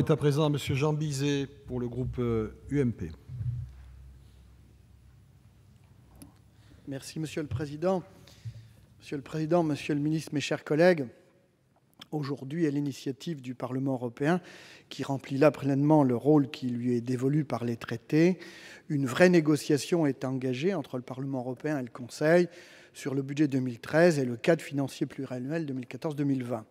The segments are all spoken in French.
est à présent M. Jean Bizet pour le groupe UMP. Euh, Merci Monsieur le Président. Monsieur le Président, Monsieur le Ministre, mes chers collègues, aujourd'hui à l'initiative du Parlement européen, qui remplit là pleinement le rôle qui lui est dévolu par les traités, une vraie négociation est engagée entre le Parlement européen et le Conseil sur le budget 2013 et le cadre financier pluriannuel 2014-2020.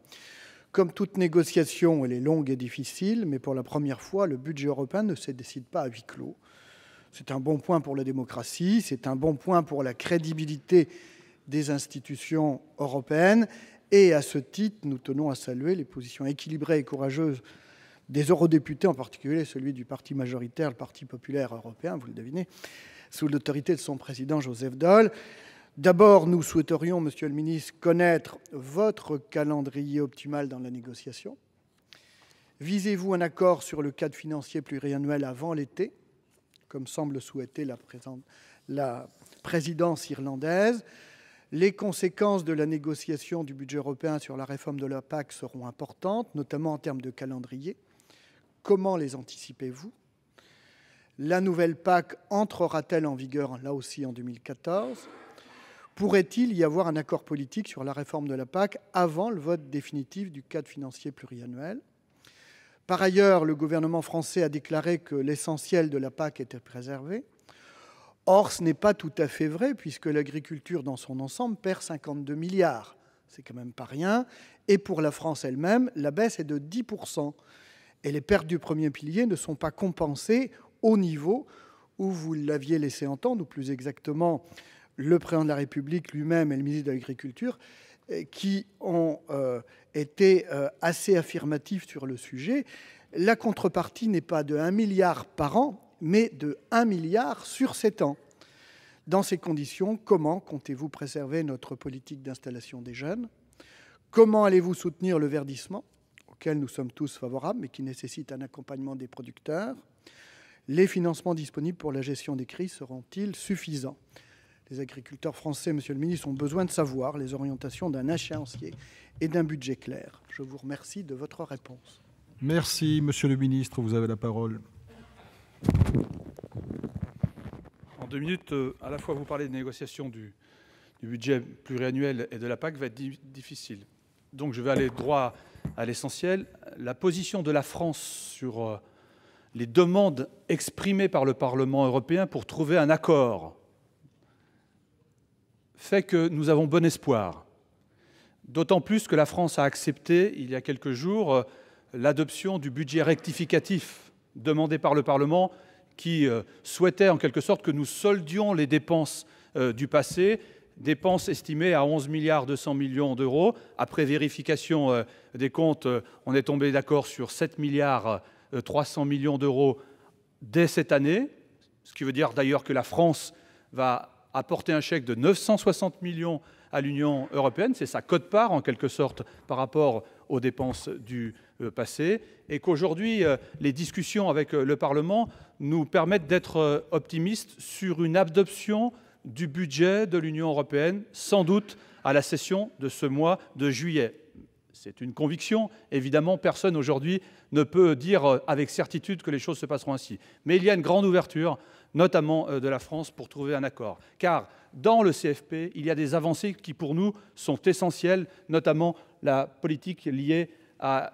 Comme toute négociation, elle est longue et difficile, mais pour la première fois, le budget européen ne se décide pas à huis clos. C'est un bon point pour la démocratie, c'est un bon point pour la crédibilité des institutions européennes. Et à ce titre, nous tenons à saluer les positions équilibrées et courageuses des eurodéputés, en particulier celui du parti majoritaire, le Parti populaire européen, vous le devinez, sous l'autorité de son président Joseph Dole. D'abord, nous souhaiterions, Monsieur le Ministre, connaître votre calendrier optimal dans la négociation. Visez-vous un accord sur le cadre financier pluriannuel avant l'été, comme semble souhaiter la, la présidence irlandaise les conséquences de la négociation du budget européen sur la réforme de la PAC seront importantes, notamment en termes de calendrier. Comment les anticipez-vous La nouvelle PAC entrera-t-elle en vigueur là aussi en 2014 pourrait-il y avoir un accord politique sur la réforme de la PAC avant le vote définitif du cadre financier pluriannuel Par ailleurs, le gouvernement français a déclaré que l'essentiel de la PAC était préservé. Or, ce n'est pas tout à fait vrai, puisque l'agriculture dans son ensemble perd 52 milliards. C'est quand même pas rien. Et pour la France elle-même, la baisse est de 10%. Et les pertes du premier pilier ne sont pas compensées au niveau où vous l'aviez laissé entendre, ou plus exactement le président de la République lui-même et le ministre de l'Agriculture, euh, qui ont euh, été euh, assez affirmatifs sur le sujet. La contrepartie n'est pas de 1 milliard par an, mais de 1 milliard sur 7 ans. Dans ces conditions, comment comptez-vous préserver notre politique d'installation des jeunes Comment allez-vous soutenir le verdissement, auquel nous sommes tous favorables, mais qui nécessite un accompagnement des producteurs Les financements disponibles pour la gestion des crises seront-ils suffisants les agriculteurs français, Monsieur le ministre, ont besoin de savoir les orientations d'un échéancier et d'un budget clair. Je vous remercie de votre réponse. Merci, Monsieur le ministre. Vous avez la parole. En deux minutes, euh, à la fois vous parlez de négociations du, du budget pluriannuel et de la PAC va être difficile. Donc je vais aller droit à l'essentiel. La position de la France sur euh, les demandes exprimées par le Parlement européen pour trouver un accord fait que nous avons bon espoir. D'autant plus que la France a accepté, il y a quelques jours, l'adoption du budget rectificatif demandé par le Parlement, qui euh, souhaitait en quelque sorte que nous soldions les dépenses euh, du passé, dépenses estimées à 11 milliards 200 millions d'euros. Après vérification euh, des comptes, on est tombé d'accord sur 7 milliards 300 millions d'euros dès cette année, ce qui veut dire d'ailleurs que la France va Apporter un chèque de 960 millions à l'Union européenne, c'est sa cote-part en quelque sorte par rapport aux dépenses du euh, passé, et qu'aujourd'hui euh, les discussions avec euh, le Parlement nous permettent d'être optimistes sur une adoption du budget de l'Union européenne, sans doute à la session de ce mois de juillet. C'est une conviction. Évidemment, personne aujourd'hui ne peut dire avec certitude que les choses se passeront ainsi. Mais il y a une grande ouverture notamment euh, de la France, pour trouver un accord. Car dans le CFP, il y a des avancées qui, pour nous, sont essentielles, notamment la politique liée à,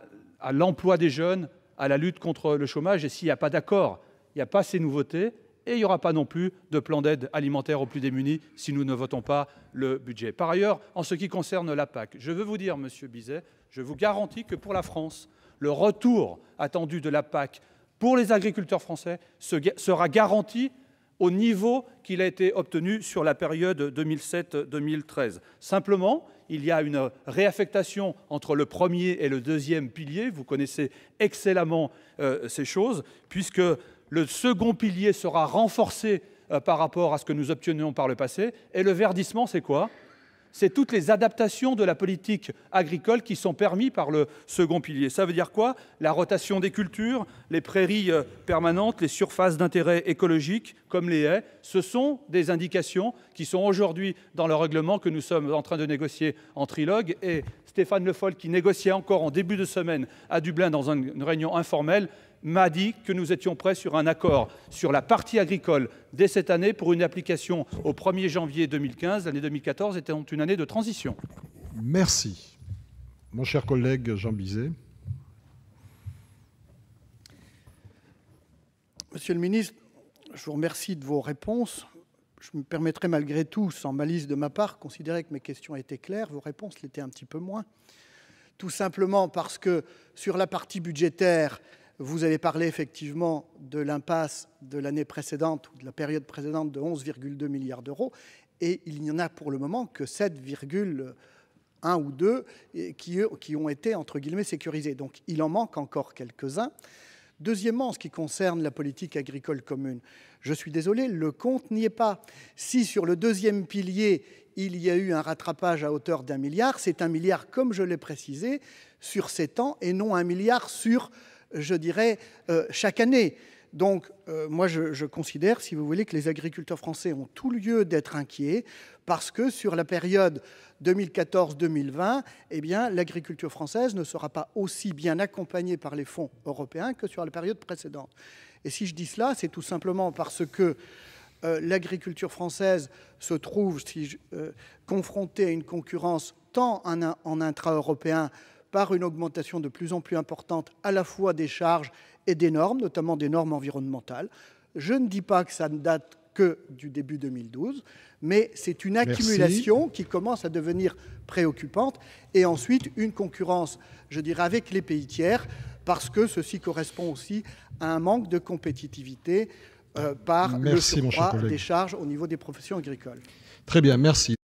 l'emploi des jeunes, à la lutte contre le chômage. Et s'il n'y a pas d'accord, il n'y a pas ces nouveautés et il n'y aura pas non plus de plan d'aide alimentaire aux plus démunis si nous ne votons pas le budget. Par ailleurs, en ce qui concerne la PAC, je veux vous dire, Monsieur Bizet, je vous garantis que pour la France, le retour attendu de la PAC pour les agriculteurs français sera garanti au niveau qu'il a été obtenu sur la période 2007-2013. Simplement, il y a une réaffectation entre le premier et le deuxième pilier. Vous connaissez excellemment euh, ces choses, puisque le second pilier sera renforcé euh, par rapport à ce que nous obtenions par le passé. Et le verdissement, c'est quoi c'est toutes les adaptations de la politique agricole qui sont permises par le second pilier. Ça veut dire quoi La rotation des cultures, les prairies euh, permanentes, les surfaces d'intérêt écologique, comme les haies, ce sont des indications qui sont aujourd'hui dans le règlement que nous sommes en train de négocier en trilogue et Stéphane Le Foll, qui négociait encore en début de semaine à Dublin dans une réunion informelle, m'a dit que nous étions prêts sur un accord sur la partie agricole dès cette année pour une application au 1er janvier 2015. L'année 2014 était une année de transition. Merci. Mon cher collègue Jean Bizet. Monsieur le ministre, je vous remercie de vos réponses je me permettrai malgré tout, sans malice de ma part, considérer que mes questions étaient claires, vos réponses l'étaient un petit peu moins. Tout simplement parce que sur la partie budgétaire, vous avez parlé effectivement de l'impasse de l'année précédente ou de la période précédente de 11,2 milliards d'euros, et il n'y en a pour le moment que 7,1 ou 2 qui, ont été, entre guillemets, sécurisés. Donc il en manque encore quelques-uns. Deuxièmement, en ce qui concerne la politique agricole commune, je suis désolé, le compte n'y est pas. Si sur le deuxième pilier, il y a eu un rattrapage à hauteur d'un milliard, c'est un milliard, comme je l'ai précisé, sur sept ans et non un milliard sur, je dirais, euh, chaque année. Donc, euh, moi, je, considère, si vous voulez, que les agriculteurs français ont tout lieu d'être inquiets parce que sur la période 2014-2020, eh bien, l'agriculture française ne sera pas aussi bien accompagnée par les fonds européens que sur la période précédente. Et si je dis cela, c'est tout simplement parce que euh, l'agriculture française se trouve euh, confrontée à une concurrence tant en intra-européen par une augmentation de plus en plus importante à la fois des charges et des normes, notamment des normes environnementales. Je ne dis pas que ça ne date que du début 2012, mais c'est une accumulation qui commence à devenir préoccupante, et ensuite une concurrence, je dirais, avec les pays tiers, parce que ceci correspond aussi à un manque de compétitivité euh, par le surcroît des charges au niveau des professions agricoles. Très bien, merci.